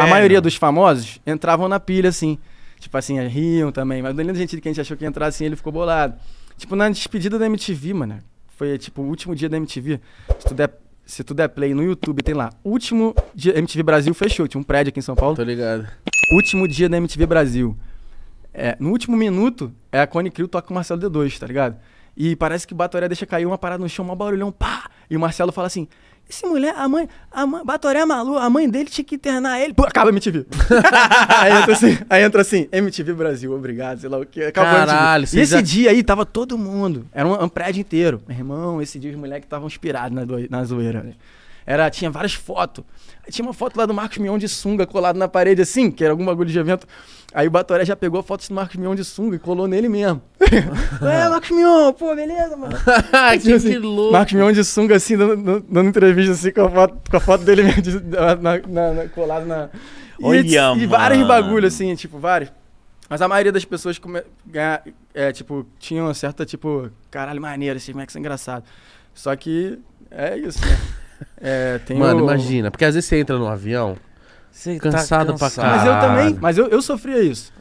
inferno. A maioria dos famosos entravam na pilha, assim. Tipo assim, riam também. Mas o Danilo Gentili, que a gente achou que ia entrar assim, ele ficou bolado. Tipo, na despedida da MTV, mano. Foi, tipo, o último dia da MTV. Se tu der, se tu der play no YouTube, tem lá. Último dia... MTV Brasil fechou. Tinha um prédio aqui em São Paulo. Tô ligado. Último dia da MTV Brasil. É, no último minuto, é a Cone Crew toca o Marcelo D2, tá ligado? E parece que o Batoré deixa cair uma parada no chão, um barulhão, pá! E o Marcelo fala assim: esse mulher, a mãe, a mãe, Batoré é Malu, a mãe dele tinha que internar ele. Pô, acaba a MTV. aí, entra assim, aí entra assim, MTV Brasil, obrigado, sei lá o que. Acabou Caralho, E esse já... dia aí tava todo mundo, era um, um prédio inteiro. Meu irmão, esse dia os moleques estavam inspirados na, na zoeira. Né? Era, tinha várias fotos. tinha uma foto lá do Marcos Mion de sunga colado na parede, assim, que era algum bagulho de evento. Aí o Batoré já pegou a foto do Marcos Mion de sunga e colou nele mesmo. é, Marcos Mion, pô, beleza, mano. que, tipo assim, que louco. Marcos Mion de sunga, assim, dando, dando entrevista, assim, com a foto, com a foto dele mesmo, de, na, na, na, colado na... Olha, e, e vários bagulhos, assim, tipo, vários. Mas a maioria das pessoas come... é, tipo, tinham uma certa, tipo, caralho, maneiro, esse assim, moleque é, é engraçado. Só que é isso, né? É, tem Mano, o... imagina. Porque às vezes você entra no avião, você cansado, tá cansado pra caralho. Mas eu também, mas eu, eu sofria isso.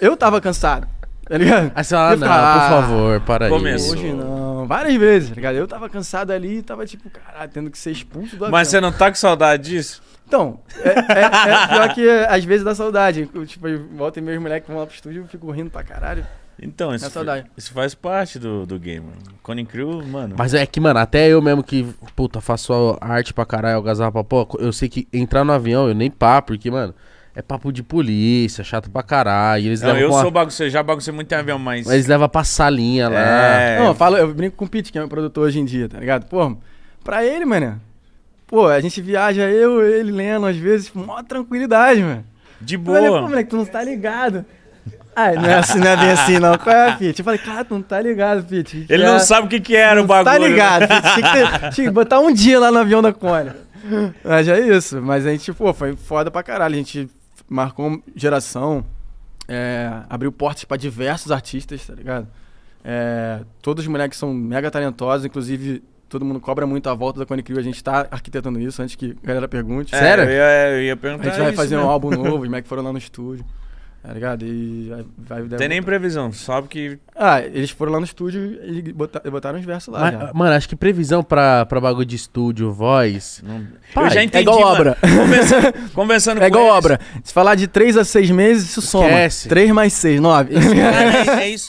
Eu tava cansado. Tá ligado? Aí você fala, ah, não, por ah, favor, para começo. Hoje não, várias vezes, tá ligado? Eu tava cansado ali e tava tipo, caralho, tendo que ser expulso do avião. Mas você não tá com saudade disso? Então, é, é, é pior que às vezes dá saudade. Eu, tipo, volta e meus moleques vão lá pro estúdio e eu fico rindo pra caralho. Então, isso, saudade. isso faz parte do, do game. Conan Crew, mano. Mas é que, mano, até eu mesmo que, puta, faço arte pra caralho, algazarra pra pô, eu sei que entrar no avião eu nem pá, porque, mano, é papo de polícia, chato pra caralho. Eles não, eu sou a... bagunceiro, já baguncei muito em avião, mas. Mas eles levam pra salinha lá. É... Não, eu, falo, eu brinco com o Pete, que é meu produtor hoje em dia, tá ligado? Pô, pra ele, mano, pô, a gente viaja, eu, ele, Leno, às vezes, com maior tranquilidade, mano. De boa. Olha, pô, moleque, tu não tá ligado. Ah, não é, assim, não é bem assim, não. Qual é, Pete? Eu falei, cara, tu não tá ligado, Pete. Ele não é, sabe o que, que era não o tá bagulho. Tá ligado, Pete. Tinha que, ter... Tinha que botar um dia lá no avião da Cone. Mas é isso. Mas a gente, pô, foi foda pra caralho. A gente marcou geração, é, abriu portas pra diversos artistas, tá ligado? É, todos os moleques são mega talentosos, inclusive todo mundo cobra muito a volta da Cone Crew. A gente tá arquitetando isso antes que a galera pergunte. É, Sério? Eu ia, eu ia perguntar. A gente vai fazer mesmo. Né? um álbum novo, os moleques foram lá no estúdio. Tá ligado? E vai, vai Tem botar. nem previsão, só que. Ah, eles foram lá no estúdio e botaram, botaram os versos lá. Mas, mano, acho que previsão pra, pra bagulho de estúdio, voz. Não... Pai, eu já entendi. É igual mano. obra. Conversando, conversando É igual eles. obra. Se falar de 3 a 6 meses, isso Esquece. soma. 3 mais 6, 9. É, é, é isso.